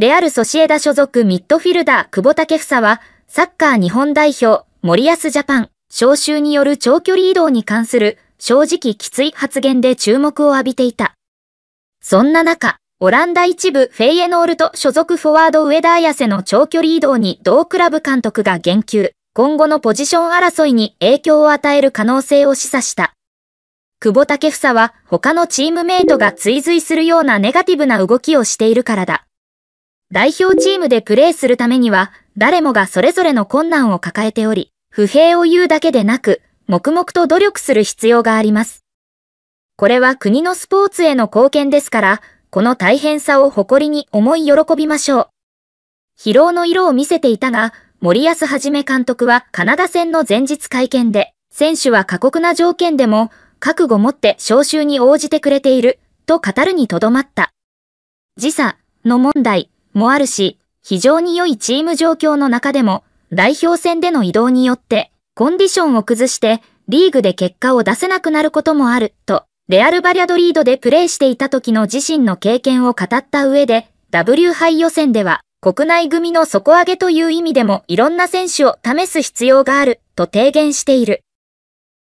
レアル・ソシエダ所属ミッドフィルダー久保建英は、サッカー日本代表、森保ジャパン、招集による長距離移動に関する、正直きつい発言で注目を浴びていた。そんな中、オランダ一部フェイエノールと所属フォワード上田綾瀬の長距離移動に同クラブ監督が言及、今後のポジション争いに影響を与える可能性を示唆した。久保建英は他のチームメイトが追随するようなネガティブな動きをしているからだ。代表チームでプレーするためには、誰もがそれぞれの困難を抱えており、不平を言うだけでなく、黙々と努力する必要があります。これは国のスポーツへの貢献ですから、この大変さを誇りに思い喜びましょう。疲労の色を見せていたが、森保はじめ監督はカナダ戦の前日会見で、選手は過酷な条件でも、覚悟持って招集に応じてくれている、と語るにとどまった。時差の問題、もあるし、非常に良いチーム状況の中でも、代表戦での移動によって、コンディションを崩して、リーグで結果を出せなくなることもある、と、レアル・バリャドリードでプレーしていた時の自身の経験を語った上で、W 杯予選では、国内組の底上げという意味でもいろんな選手を試す必要がある、と提言している。